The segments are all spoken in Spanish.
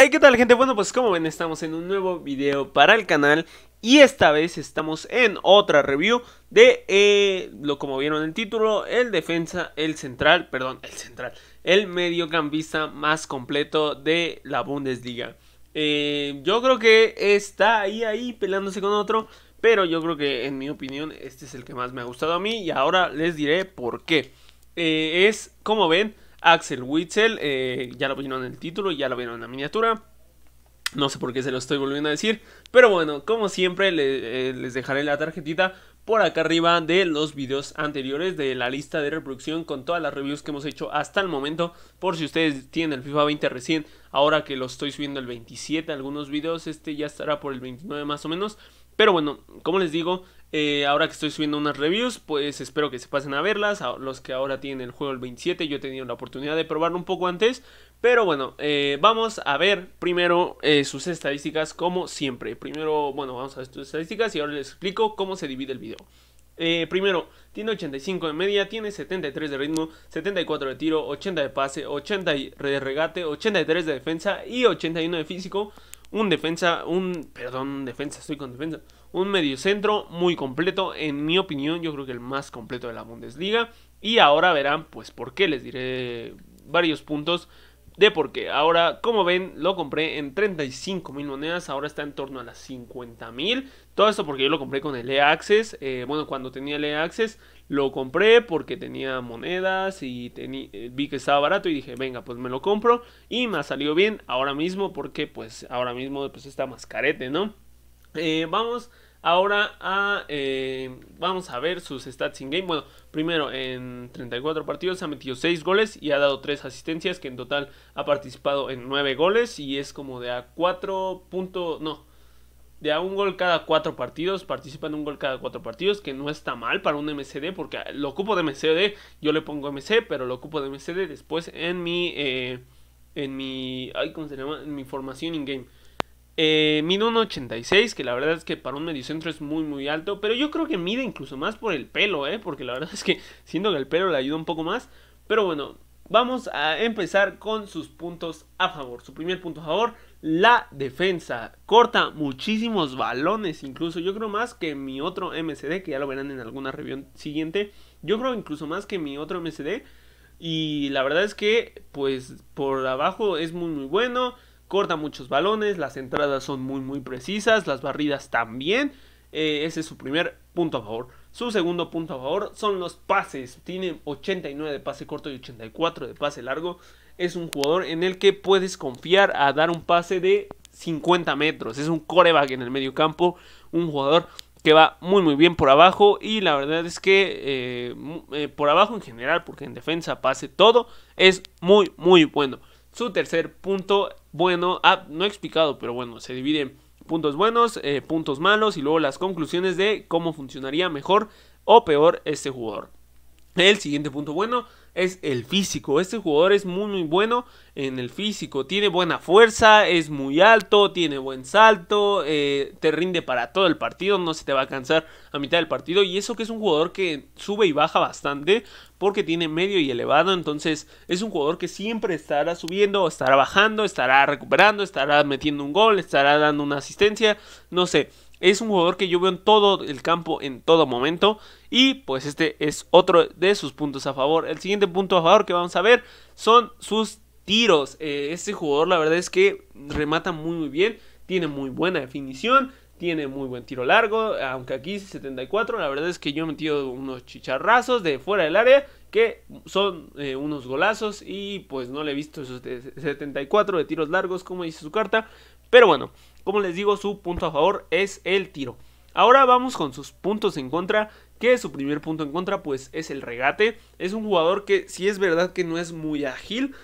Hey, ¿qué tal gente? Bueno, pues como ven estamos en un nuevo video para el canal y esta vez estamos en otra review de, eh, lo como vieron en el título, el defensa, el central, perdón, el central, el mediocampista más completo de la Bundesliga. Eh, yo creo que está ahí, ahí, peleándose con otro, pero yo creo que en mi opinión este es el que más me ha gustado a mí y ahora les diré por qué. Eh, es, como ven, Axel Witzel, eh, ya lo vieron en el título, ya lo vieron en la miniatura. No sé por qué se lo estoy volviendo a decir. Pero bueno, como siempre, eh, les dejaré la tarjetita por acá arriba de los videos anteriores de la lista de reproducción con todas las reviews que hemos hecho hasta el momento. Por si ustedes tienen el FIFA 20 recién, ahora que lo estoy subiendo el 27, algunos videos, este ya estará por el 29 más o menos. Pero bueno, como les digo, eh, ahora que estoy subiendo unas reviews, pues espero que se pasen a verlas. A los que ahora tienen el juego el 27, yo he tenido la oportunidad de probarlo un poco antes. Pero bueno, eh, vamos a ver primero eh, sus estadísticas como siempre. Primero, bueno, vamos a ver sus estadísticas y ahora les explico cómo se divide el video. Eh, primero, tiene 85 de media, tiene 73 de ritmo, 74 de tiro, 80 de pase, 80 de regate, 83 de defensa y 81 de físico. Un defensa, un, perdón, defensa, estoy con defensa. Un mediocentro muy completo, en mi opinión, yo creo que el más completo de la Bundesliga. Y ahora verán, pues, por qué les diré varios puntos de por qué. Ahora, como ven, lo compré en 35 mil monedas, ahora está en torno a las 50 mil. Todo esto porque yo lo compré con el E-Access. Eh, bueno, cuando tenía el E-Access lo compré porque tenía monedas y eh, vi que estaba barato y dije, venga, pues me lo compro. Y me ha salido bien ahora mismo porque pues ahora mismo pues está más carete, ¿no? Eh, vamos Ahora ah, eh, vamos a ver sus stats in game. Bueno, primero en 34 partidos ha metido 6 goles y ha dado 3 asistencias, que en total ha participado en 9 goles y es como de a 4 no, de a un gol cada 4 partidos, participa en un gol cada 4 partidos, que no está mal para un MCD, porque lo ocupo de MCD, yo le pongo MC, pero lo ocupo de MCD después en mi, eh, en mi, ¿cómo se llama? En mi formación in game. Eh, mide 1,86, que la verdad es que para un mediocentro es muy, muy alto. Pero yo creo que mide incluso más por el pelo, ¿eh? Porque la verdad es que siento que el pelo le ayuda un poco más. Pero bueno, vamos a empezar con sus puntos a favor. Su primer punto a favor, la defensa. Corta muchísimos balones, incluso. Yo creo más que mi otro MCD, que ya lo verán en alguna review siguiente. Yo creo incluso más que mi otro MCD. Y la verdad es que, pues, por abajo es muy, muy bueno corta muchos balones, las entradas son muy muy precisas, las barridas también. Eh, ese es su primer punto a favor. Su segundo punto a favor son los pases. Tiene 89 de pase corto y 84 de pase largo. Es un jugador en el que puedes confiar a dar un pase de 50 metros. Es un coreback en el medio campo. Un jugador que va muy muy bien por abajo. Y la verdad es que eh, eh, por abajo en general, porque en defensa pase todo, es muy muy bueno. Su tercer punto bueno, ah, no he explicado, pero bueno, se divide en puntos buenos, eh, puntos malos y luego las conclusiones de cómo funcionaría mejor o peor este jugador. El siguiente punto bueno es el físico. Este jugador es muy, muy bueno en el físico. Tiene buena fuerza, es muy alto, tiene buen salto, eh, te rinde para todo el partido, no se te va a cansar a mitad del partido. Y eso que es un jugador que sube y baja bastante porque tiene medio y elevado. Entonces es un jugador que siempre estará subiendo, estará bajando, estará recuperando, estará metiendo un gol, estará dando una asistencia, no sé es un jugador que yo veo en todo el campo, en todo momento. Y pues este es otro de sus puntos a favor. El siguiente punto a favor que vamos a ver son sus tiros. Eh, este jugador la verdad es que remata muy muy bien. Tiene muy buena definición. Tiene muy buen tiro largo. Aunque aquí 74. La verdad es que yo he metido unos chicharrazos de fuera del área. Que son eh, unos golazos. Y pues no le he visto esos 74 de tiros largos como dice su carta. Pero bueno, como les digo, su punto a favor es el tiro. Ahora vamos con sus puntos en contra, que su primer punto en contra pues es el regate. Es un jugador que si es verdad que no es muy ágil,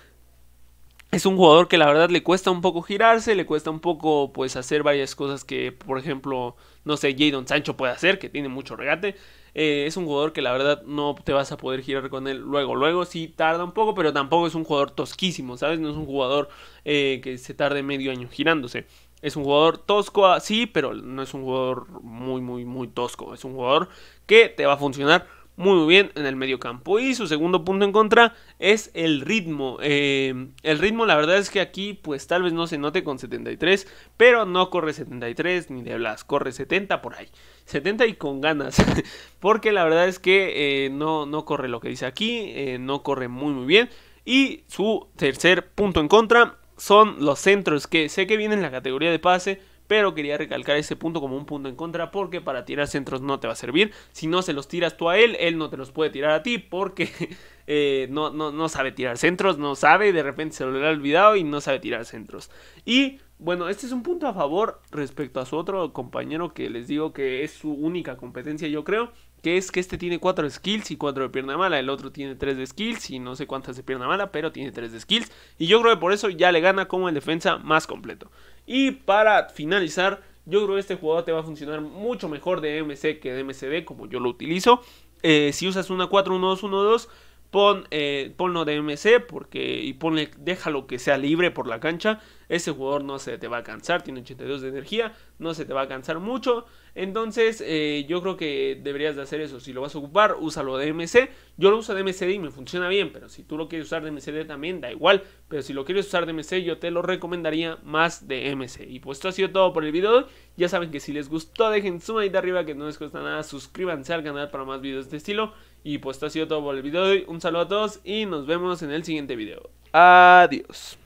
es un jugador que la verdad le cuesta un poco girarse, le cuesta un poco pues hacer varias cosas que por ejemplo, no sé, Jadon Sancho puede hacer, que tiene mucho regate. Eh, es un jugador que la verdad no te vas a poder girar con él luego. Luego sí tarda un poco, pero tampoco es un jugador tosquísimo, ¿sabes? No es un jugador eh, que se tarde medio año girándose. Es un jugador tosco, ah, sí, pero no es un jugador muy, muy, muy tosco. Es un jugador que te va a funcionar muy bien en el medio campo Y su segundo punto en contra es el ritmo. Em, el ritmo, la verdad es que aquí, pues tal vez no se note con 73, pero no corre 73 ni de Blas, corre 70 por ahí. 70 y con ganas, porque la verdad es que eh, no, no corre lo que dice aquí, eh, no corre muy, muy bien. Y su tercer punto en contra son los centros que sé que vienen en la categoría de pase, pero quería recalcar ese punto como un punto en contra porque para tirar centros no te va a servir. Si no se los tiras tú a él, él no te los puede tirar a ti porque eh, no, no, sabe tirar centros, no sabe, de repente se lo ha olvidado y no sabe tirar centros. Y bueno, este es un punto a favor respecto a su otro compañero que les digo que es su única competencia yo creo, que es que este tiene 4 skills y 4 de pierna mala, el otro tiene 3 de skills y no sé cuántas de pierna mala, pero tiene 3 de skills y yo creo que por eso ya le gana como el defensa más completo. Y para finalizar, yo creo que este jugador te va a funcionar mucho mejor de MC que de MCB. como yo lo utilizo. Eh, si usas una 4-1-2-1-2, pon, eh, ponlo de MC porque, y ponle, déjalo que sea libre por la cancha. Ese jugador no se te va a cansar, tiene 82 de energía, no se te va a cansar mucho. Entonces eh, yo creo que deberías de hacer eso. Si lo vas a ocupar, úsalo de MC. Yo lo uso de MCD y me funciona bien, pero si tú lo quieres usar de MCD también, da igual. Pero si lo quieres usar de MC, yo te lo recomendaría más de MC. Y pues esto ha sido todo por el video Ya saben que si les gustó, dejen su de arriba que no les cuesta nada. Suscríbanse al canal para más videos de este estilo. Y pues esto ha sido todo por el video de hoy. Un saludo a todos y nos vemos en el siguiente video. Adiós.